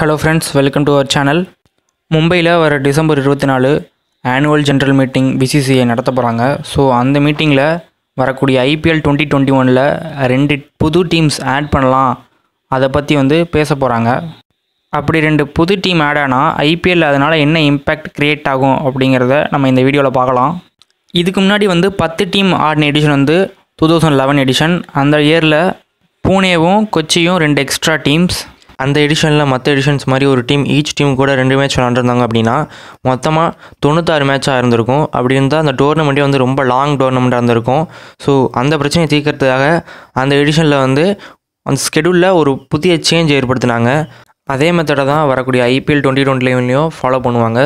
hello friends welcome to our channel மும்பையில் வர December இருபத்தி நாலு ஆனுவல் ஜென்ரல் மீட்டிங் பிசிசிஐ நடத்த போகிறாங்க ஸோ அந்த மீட்டிங்கில் வரக்கூடிய ஐபிஎல் டுவெண்ட்டி டுவெண்ட்டி ஒனில் ரெண்டு புது டீம்ஸ் ஆட் பண்ணலாம் அதை பற்றி வந்து பேச போகிறாங்க அப்படி ரெண்டு புது டீம் ஆட் ஆனால் ஐபிஎல் அதனால் என்ன இம்பேக்ட் க்ரியேட் ஆகும் அப்படிங்கிறத நம்ம இந்த வீடியோவில் பார்க்கலாம் இதுக்கு முன்னாடி வந்து பத்து டீம் ஆடின எடிஷன் வந்து டூ தௌசண்ட் லெவன் எடிஷன் அந்த இயரில் பூனேவும் கொச்சியும் ரெண்டு எக்ஸ்ட்ரா டீம்ஸ் அந்த எடிஷனில் மற்ற எடிஷன்ஸ் மாதிரி ஒரு டீம் ஈச் டீம் கூட ரெண்டு மேட்ச் விளாண்டுருந்தாங்க அப்படின்னா மொத்தமாக தொண்ணூத்தாறு மேட்சாக இருந்திருக்கும் அப்படி இருந்தால் அந்த டோர்னமெண்ட்டே வந்து ரொம்ப லாங் டோர்னமெண்ட்டாக இருந்திருக்கும் ஸோ அந்த பிரச்சனையை தீர்க்கறதுக்காக அந்த எடிஷனில் வந்து அந்த ஸ்கெடியூலில் ஒரு புதிய சேஞ்ச் ஏற்படுத்தினாங்க அதே மெத்தடை தான் வரக்கூடிய ஐபிஎல் டுவெண்ட்டி டுவெண்ட்டி ஃபாலோ பண்ணுவாங்க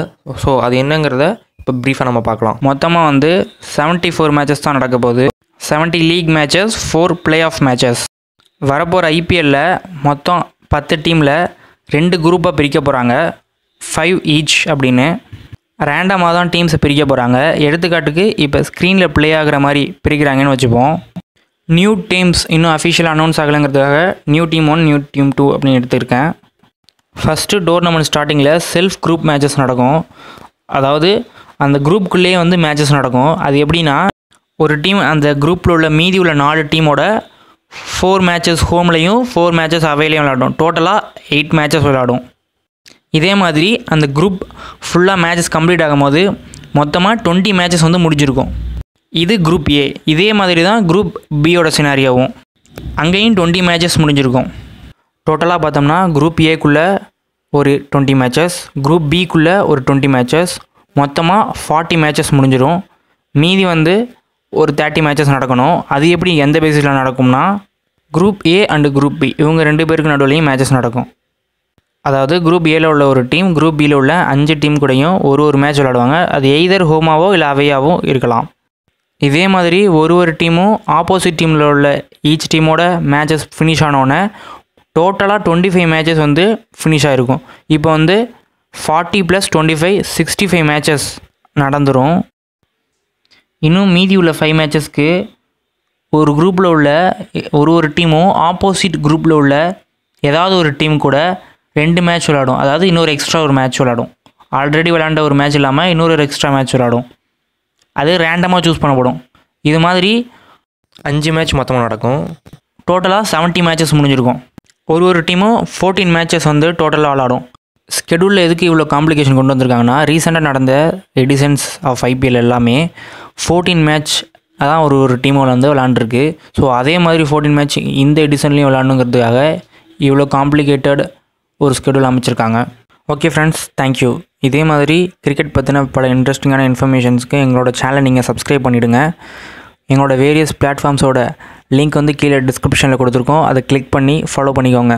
ஸோ அது என்னங்கிறத இப்போ ப்ரீஃபாக நம்ம பார்க்கலாம் மொத்தமாக வந்து செவன்ட்டி ஃபோர் மேட்சஸ் தான் நடக்க போகுது seventy league matches four play off matches வரப்போகிற ஐபிஎல்லில் மொத்தம் பத்து டீமில் ரெண்டு குரூப்பாக பிரிக்க போகிறாங்க ஃபைவ் ஈச் அப்படின்னு ரேண்டமாக தான் டீம்ஸை பிரிக்க போகிறாங்க எடுத்துக்காட்டுக்கு இப்போ ஸ்க்ரீனில் ப்ளே ஆகிற மாதிரி பிரிக்கிறாங்கன்னு வச்சுப்போம் நியூ டீம்ஸ் இன்னும் அஃபிஷியலாக அனௌன்ஸ் ஆகலைங்கிறதுக்காக new team one new team two அப்படின்னு எடுத்திருக்கேன் ஃபஸ்ட்டு டோர்னமெண்ட் ஸ்டார்டிங்கில் செல்ஃப் குரூப் மேட்சஸ் நடக்கும் அதாவது அந்த குரூப்புக்குள்ளேயே வந்து மேட்சஸ் நடக்கும் அது எப்படின்னா ஒரு டீம் அந்த குரூப்பில் உள்ள மீதி உள்ள நாலு டீமோட ஃபோர் மேட்சஸ் ஹோம்லேயும் ஃபோர் மேட்சஸ் அவையிலையும் விளாடும் டோட்டலாக எயிட் மேட்சஸ் விளாடும் இதே மாதிரி அந்த குரூப் ஃபுல்லாக மேட்சஸ் கம்ப்ளீட் ஆகும்போது மொத்தமாக டுவெண்ட்டி மேட்சஸ் வந்து முடிஞ்சிருக்கும் இது குரூப் ஏ இதே மாதிரி தான் குரூப் பியோட சினாரியாவும் அங்கேயும் டுவெண்ட்டி மேட்சஸ் முடிஞ்சிருக்கும் டோட்டலாக பார்த்தோம்னா குரூப் ஏக்குள்ளே ஒரு டுவெண்ட்டி மேட்சஸ் குரூப் பிக்குள்ளே ஒரு டுவெண்ட்டி மேட்சஸ் மொத்தமாக ஃபார்ட்டி மேட்சஸ் முடிஞ்சிடும் மீதி வந்து ஒரு தேர்ட்டி மேட்சஸ் நடக்கணும் அது எப்படி எந்த பேசிஸில் நடக்கும்னா group A and group B இவங்க ரெண்டு பேருக்கு நடுவிலையும் மேட்சஸ் நடக்கும் அதாவது குரூப் ஏல உள்ள ஒரு டீம் குரூப் பியில் உள்ள அஞ்சு டீம் கூடயும் ஒரு ஒரு மேட்ச் விளாடுவாங்க அது எய்தர் ஹோமாவோ இல்லை அவையாவோ இருக்கலாம் இதே மாதிரி ஒரு ஒரு டீமும் ஆப்போசிட் டீமில் உள்ள ஈச் டீமோட மேட்சஸ் ஃபினிஷ் ஆனோடனே டோட்டலாக டுவெண்ட்டி ஃபைவ் மேட்சஸ் வந்து ஃபினிஷ் ஆகிருக்கும் இப்போ வந்து forty plus twenty five sixty five matches நடந்துடும் இன்னும் மீதி உள்ள ஃபைவ் மேட்சஸ்க்கு ஒரு குரூப்பில் உள்ள ஒரு ஒரு டீமும் ஆப்போசிட் குரூப்பில் உள்ள ஏதாவது ஒரு டீம் கூட ரெண்டு மேட்ச் விளாடும் அதாவது இன்னொரு எக்ஸ்ட்ரா ஒரு மேட்ச் விளாடும் ஆல்ரெடி விளாண்ட ஒரு மேட்ச் இல்லாமல் இன்னொரு எக்ஸ்ட்ரா மேட்ச் விளாடும் அது ரேண்டமாக சூஸ் பண்ணப்படும் இது மாதிரி அஞ்சு மேட்ச் மொத்தமாக நடக்கும் டோட்டலாக செவன்ட்டி மேட்சஸ் முடிஞ்சிருக்கும் ஒரு ஒரு டீமும் ஃபோர்டீன் மேட்சஸ் வந்து டோட்டலாக விளாடும் ஸ்கெடியூலில் எதுக்கு இவ்வளோ காம்ப்ளிகேஷன் கொண்டு வந்திருக்காங்கன்னா ரீசெண்டாக நடந்த எடிசன்ஸ் ஆஃப் ஐபிஎல் எல்லாமே ஃபோர்டீன் மேட்ச் அதான் ஒரு ஒரு டீமோட வந்து விளாண்டுருக்கு ஸோ அதே மாதிரி ஃபோர்டீன் மேட்ச் இந்த எடிஷன்லேயும் விளாண்டுங்கிறதுக்காக இவ்வளோ காம்ப்ளிகேட்டட் ஒரு ஸ்கெடியூல் அமைச்சிருக்காங்க ஓகே ஃப்ரெண்ட்ஸ் தேங்க்யூ இதே மாதிரி கிரிக்கெட் பற்றின பல இன்ட்ரெஸ்டிங்கான இன்ஃபர்மேஷன்ஸ்க்கு எங்களோட சேனலை நீங்கள் சப்ஸ்கிரைப் பண்ணிவிடுங்க எங்களோட வேரியஸ் பிளாட்ஃபார்ம்ஸோட லிங்க் வந்து கீழே டிஸ்கிரிப்ஷனில் கொடுத்துருக்கோம் அதை கிளிக் பண்ணி ஃபாலோ பண்ணிக்கோங்க